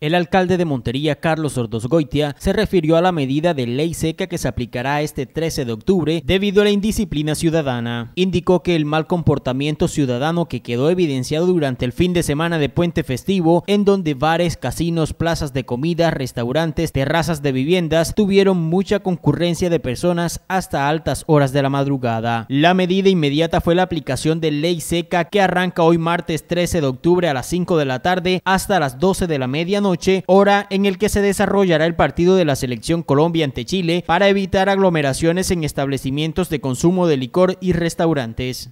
El alcalde de Montería, Carlos Ordosgoitia, Goitia, se refirió a la medida de ley seca que se aplicará este 13 de octubre debido a la indisciplina ciudadana. Indicó que el mal comportamiento ciudadano que quedó evidenciado durante el fin de semana de puente festivo, en donde bares, casinos, plazas de comida, restaurantes, terrazas de viviendas tuvieron mucha concurrencia de personas hasta altas horas de la madrugada. La medida inmediata fue la aplicación de ley seca que arranca hoy martes 13 de octubre a las 5 de la tarde hasta las 12 de la medianoche hora en el que se desarrollará el partido de la selección Colombia ante Chile para evitar aglomeraciones en establecimientos de consumo de licor y restaurantes.